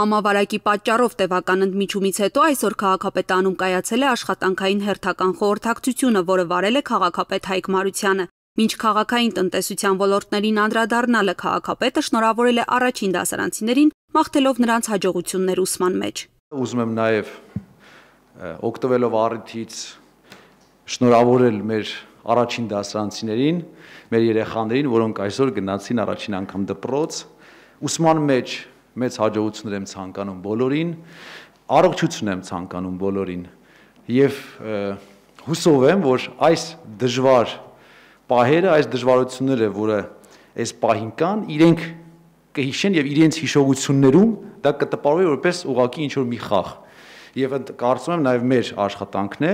Համավարակի պատճառով տևական ընդմիջումից հետո այսօր քաղաքապետանում կայացել է աշխատանքային հերթական խորհրդակցությունը, որը վարել է քաղաքապետ Հայկ Մարությանը։ Մինչ քաղաքային տնտեսության ոլորտներին անդրադառնալը քաղաքապետը շնորհավորել է առաջին դասարանցիներին, մաղթելով նրանց հաջողություններ ուսման մեջ։ Ուզում եմ նաև օգտվելով առիթից շնորհավորել մեր առաջին դասարանցիներին, մեր երեխաներին, որոնք այսօր գնացին առաջին անգամ դպրոց, ուսման մեջ մեծ հաջողություններ եմ ցանկանում բոլորին, առողջություն եմ ցանկանում բոլորին եւ հուսով եմ, որ այս դժվար պահերը, այս դժվարությունները, որը այս պահին կան, իրենք կհիշեն եւ իրենց հիշողություններում դա կտպարվի որպես ուղակի ինչ որ մի խաղ։ Եվ կարծում եմ նաեւ մեր աշխատանքն է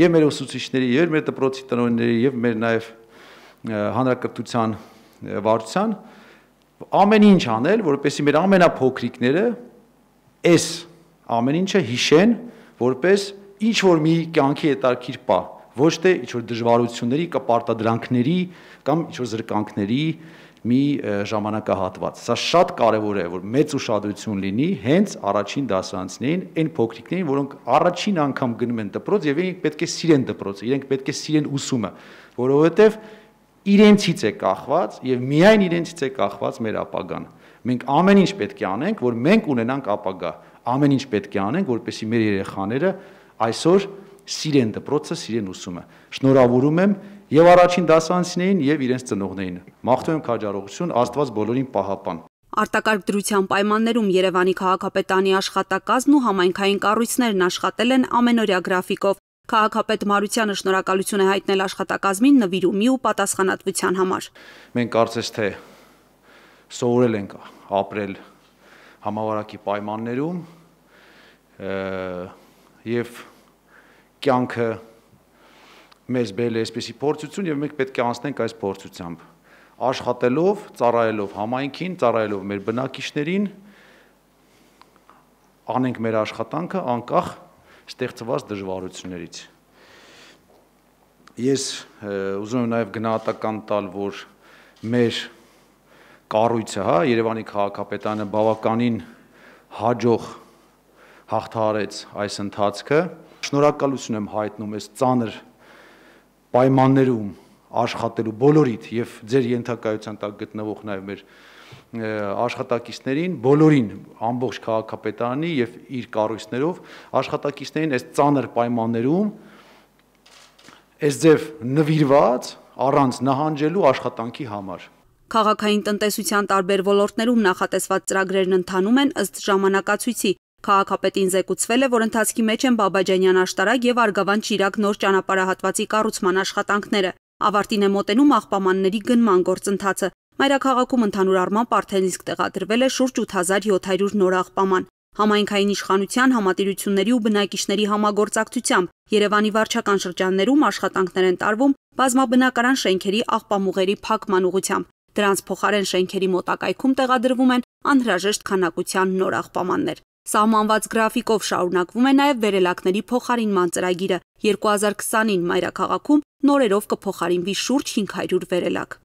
եւ մեր ուսուցիչների եւ մեր դպրոցի տնօրենների եւ մեր նաեւ հանրակրթության վարչության ամեն ինչ անել, որպեսզի մեր ամենափոքրիկները այս ամեն ինչը հիշեն, որպես ինչ որ մի կյանքի հետարքիր պա, ոչ թե ինչ որ դժվարությունների, կպարտադրանքների կամ ինչ որ զրկանքների մի ժամանակահատված։ Սա շատ կարևոր է, որ մեծ ուշադրություն լինի հենց առաջին դասարանցներին, այն փոքրիկներին, որոնք առաջին անգամ գնում են դպրոց եւ իրենք պետք է սիրեն դպրոցը, իրենք պետք է սիրեն ուսումը, որովհետեւ որ իրենցից է կախված եւ միայն իրենցից է կախված մեր ապագան։ Մենք ամեն ինչ պետք է անենք, որ մենք ունենանք ապագա։ Ամեն ինչ պետք է անենք, որպեսզի մեր երեխաները այսօր սիրեն դպրոցը, սիրեն ուսումը։ Շնորհավորում եմ եւ առաջին դասանցներին եւ իրենց ծնողներին։ Մաղթում եմ քաջարողություն, Աստված բոլորին պահապան։ Արտակարգ դրության պայմաններում Երևանի քաղաքապետանի աշխատակազմն ու համայնքային կառույցներն աշխատել են ամենօրյա գրաֆիկով։ Քաղաքապետ Մարությանը շնորհակալություն է հայտնել աշխատակազմին նվիրումի ու պատասխանատվության համար։ Մենք կարծես թե սովորել ենք ապրել համավարակի պայմաններում եւ կյանքը մեզ բերել է այսպիսի փորձություն եւ մենք պետք է անցնենք այս փորձությամբ աշխատելով, ծառայելով համայնքին, ծառայելով մեր բնակիչներին, անենք մեր աշխատանքը անկախ ստեղծված դժվարություններից։ Ես ուզում եմ նաև գնահատական տալ, որ մեր կառույցը, հա, Երևանի քաղաքապետարանը բավականին հաջող հաղթարեց այս ընթացքը։ Շնորհակալություն եմ հայտնում այս ծանր պայմաններում աշխատելու բոլորիդ եւ ձեր ենթակայության տակ գտնվող նաեւ մեր աշխատակիցներին, բոլորին ամբողջ քաղաքապետարանի եւ իր կառույցներով աշխատակիցներին այս ծանր պայմաններում այս ձև նվիրված առանց նահանջելու աշխատանքի համար։ Քաղաքային տնտեսության տարբեր ոլորտներում նախատեսված ծրագրերն ընթանում են ըստ ժամանակացույցի։ Քաղաքապետին զեկուցվել է, որ ընթացքի մեջ են Բաբաջանյան աշտարակ եւ Արգավան Չիրակ նոր ճանապարհահատվածի կառուցման աշխատանքները։ Ավարտին է մոտենում աղբամանների գնման գործընթացը։ Մայրաքաղաքում ընդհանուր առմամբ արդեն իսկ տեղադրվել է շուրջ 8700 նոր աղբաման։ Համայնքային իշխանության համատիրությունների ու բնակիչների համագործակցությամբ Երևանի վարչական շրջաններում աշխատանքներ են տարվում բազմաբնակարան շենքերի աղբամուղերի փակման ուղղությամբ։ Դրանց փոխարեն շենքերի մոտակայքում տեղադրվում են անհրաժեշտ քանակության նոր աղբամաններ։ Սահմանված գրաֆիկով շարունակվում է նաև վերելակների փոխարինման ծրագիրը։ 2020-ին մայրաքաղաքում նորերով կփոխարինվի շուրջ 500 վերելակ։